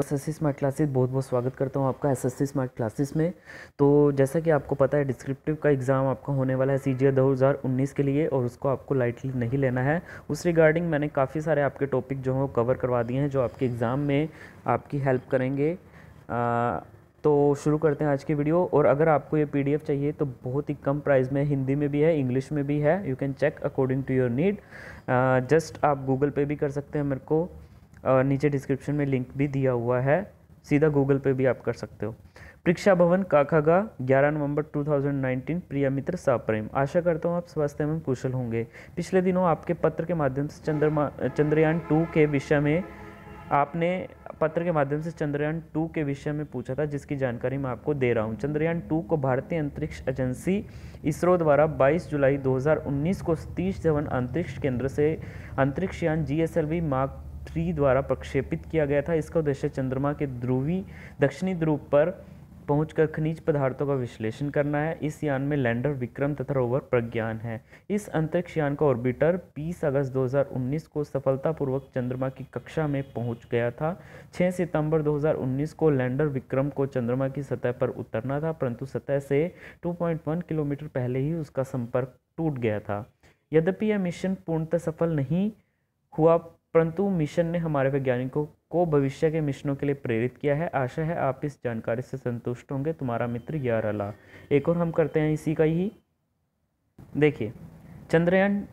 S S C smart classes बहुत बहुत स्वागत करता हूँ आपका S S C smart classes में तो जैसा कि आपको पता है डिस्क्रिप्टिव का एग्ज़ाम आपका होने वाला है सी जी दो हज़ार उन्नीस के लिए और उसको आपको लाइटली नहीं लेना है उस रिगार्डिंग मैंने काफ़ी सारे आपके टॉपिक जो हैं वो कवर करवा दिए हैं जो आपके एग्ज़ाम में आपकी हेल्प करेंगे आ, तो शुरू करते हैं आज की वीडियो और अगर आपको ये पी चाहिए तो बहुत ही कम प्राइस में हिंदी में भी है इंग्लिश में भी है you can check according to your need just आप गूगल पे भी कर सकते हैं मेरे को नीचे डिस्क्रिप्शन में लिंक भी दिया हुआ है सीधा गूगल पे भी आप कर सकते हो परीक्षा भवन काकागा 11 नवंबर 2019 प्रिया मित्र साप्रेम आशा करता हूँ आप स्वास्थ्य एवं कुशल होंगे पिछले दिनों आपके पत्र के माध्यम से चंद्रमा चंद्रयान टू के विषय में आपने पत्र के माध्यम से चंद्रयान टू के विषय में पूछा था जिसकी जानकारी मैं आपको दे रहा हूँ चंद्रयान टू को भारतीय अंतरिक्ष एजेंसी इसरो द्वारा 22 जुलाई 2019 को सतीश धवन अंतरिक्ष केंद्र से अंतरिक्ष यान G S L V mark three द्वारा प्रक्षेपित किया गया था इसका उद्देश्य चंद्रमा के ध्रुवी दक्षिणी ध्रुव पर पहुंचकर खनिज पदार्थों का विश्लेषण करना है इस यान में लैंडर विक्रम तथा रोवर प्रज्ञान है इस अंतरिक्ष यान का ऑर्बिटर 20 अगस्त 2019 को सफलतापूर्वक चंद्रमा की कक्षा में पहुंच गया था 6 सितंबर 2019 को लैंडर विक्रम को चंद्रमा की सतह पर उतरना था परंतु सतह से 2.1 किलोमीटर पहले ही उसका संपर्क टूट गया था यद्यपि यह मिशन पूर्णतः सफल नहीं हुआ परंतु मिशन ने हमारे वैज्ञानिकों को भविष्य के मिशनों के लिए प्रेरित किया है आशा है आप इस जानकारी से संतुष्ट होंगे तुम्हारा मित्र यार अला एक और हम करते हैं इसी का ही देखिए चंद्रयान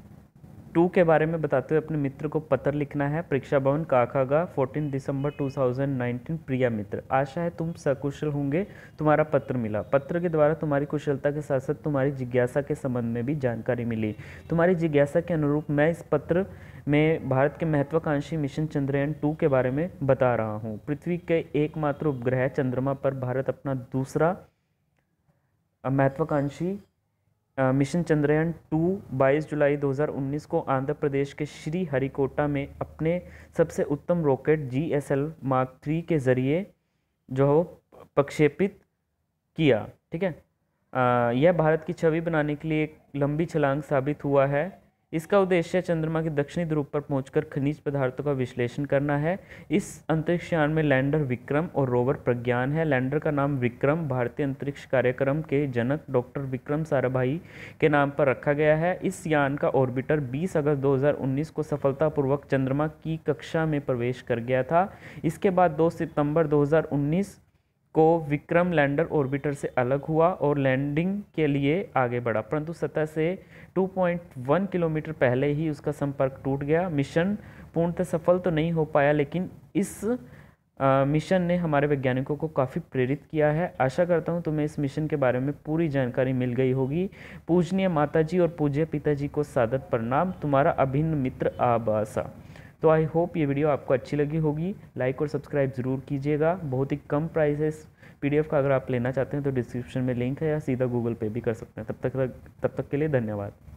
टू के बारे में बताते हुए अपने मित्र को पत्र लिखना है परीक्षा भवन काकागा 14 दिसंबर 2019 प्रिया मित्र आशा है तुम सकुशल होंगे तुम्हारा पत्र मिला पत्र के द्वारा तुम्हारी कुशलता के साथ साथ तुम्हारी जिज्ञासा के संबंध में भी जानकारी मिली तुम्हारी जिज्ञासा के अनुरूप मैं इस पत्र में भारत के महत्वाकांक्षी मिशन चंद्रयान टू के बारे में बता रहा हूँ पृथ्वी के एकमात्र उपग्रह चंद्रमा पर भारत अपना दूसरा महत्वाकांक्षी मिशन चंद्रयान टू 22 जुलाई 2019 को आंध्र प्रदेश के श्री हरिकोटा में अपने सबसे उत्तम rocket G S L mark three के ज़रिए जो हो प्रक्षेपित किया ठीक है यह भारत की छवि बनाने के लिए एक लंबी छलांग साबित हुआ है इसका उद्देश्य चंद्रमा के दक्षिणी ध्रुव पर पहुंचकर खनिज पदार्थों का विश्लेषण करना है इस अंतरिक्ष यान में लैंडर विक्रम और रोवर प्रज्ञान है लैंडर का नाम विक्रम भारतीय अंतरिक्ष कार्यक्रम के जनक डॉक्टर विक्रम साराभाई के नाम पर रखा गया है इस यान का ऑर्बिटर 20 अगस्त 2019 को सफलतापूर्वक चंद्रमा की कक्षा में प्रवेश कर गया था इसके बाद दो सितंबर दो को विक्रम लैंडर ऑर्बिटर से अलग हुआ और लैंडिंग के लिए आगे बढ़ा परंतु सतह से 2.1 किलोमीटर पहले ही उसका संपर्क टूट गया मिशन पूर्णतः सफल तो नहीं हो पाया लेकिन इस आ, मिशन ने हमारे वैज्ञानिकों को काफ़ी प्रेरित किया है आशा करता हूँ तुम्हें इस मिशन के बारे में पूरी जानकारी मिल गई होगी पूजनीय माताजी और पूज्य पिताजी को सादत प्रणाम तुम्हारा अभिन्न मित्र आबासा तो आई होप ये वीडियो आपको अच्छी लगी होगी लाइक और सब्सक्राइब ज़रूर कीजिएगा बहुत ही कम प्राइसेस पीडीएफ का अगर आप लेना चाहते हैं तो डिस्क्रिप्शन में लिंक है या सीधा गूगल पे भी कर सकते हैं तब तक तब तक के लिए धन्यवाद